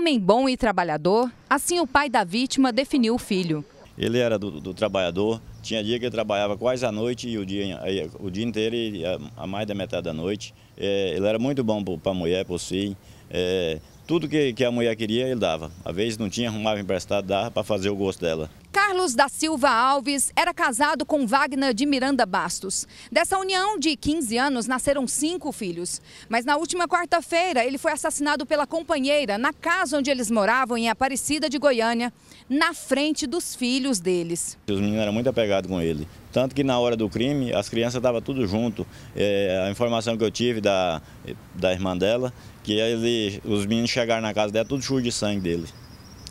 Homem bom e trabalhador, assim o pai da vítima definiu o filho. Ele era do, do trabalhador, tinha dia que ele trabalhava quase à noite e o dia, o dia inteiro e a, mais da metade da noite. É, ele era muito bom para a mulher, por si. É, tudo que, que a mulher queria, ele dava. Às vezes não tinha, arrumava emprestado, dava para fazer o gosto dela. Carlos da Silva Alves era casado com Wagner de Miranda Bastos. Dessa união de 15 anos nasceram cinco filhos. Mas na última quarta-feira ele foi assassinado pela companheira na casa onde eles moravam, em Aparecida de Goiânia, na frente dos filhos deles. Os meninos eram muito apegados com ele. Tanto que na hora do crime as crianças estavam tudo junto. É, a informação que eu tive da, da irmã dela, que ele, os meninos chegaram na casa dela tudo chuva de sangue dele.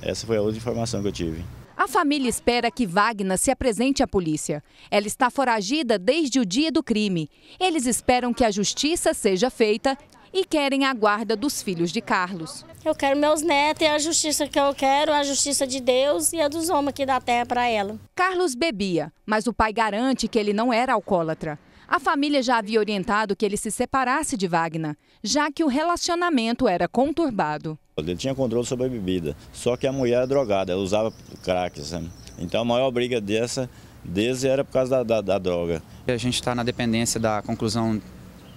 Essa foi a outra informação que eu tive. A família espera que Wagner se apresente à polícia. Ela está foragida desde o dia do crime. Eles esperam que a justiça seja feita e querem a guarda dos filhos de Carlos. Eu quero meus netos e a justiça que eu quero, a justiça de Deus e a dos homens que dá terra para ela. Carlos bebia, mas o pai garante que ele não era alcoólatra. A família já havia orientado que ele se separasse de Wagner, já que o relacionamento era conturbado. Ele tinha controle sobre a bebida, só que a mulher era drogada, ela usava crack. Sabe? Então a maior briga dessa, desde era por causa da, da, da droga. A gente está na dependência da conclusão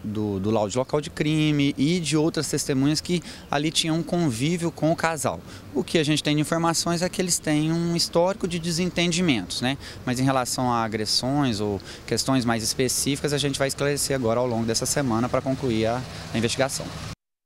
do, do laudo local de crime e de outras testemunhas que ali tinham um convívio com o casal. O que a gente tem de informações é que eles têm um histórico de desentendimentos, né? Mas em relação a agressões ou questões mais específicas, a gente vai esclarecer agora ao longo dessa semana para concluir a, a investigação.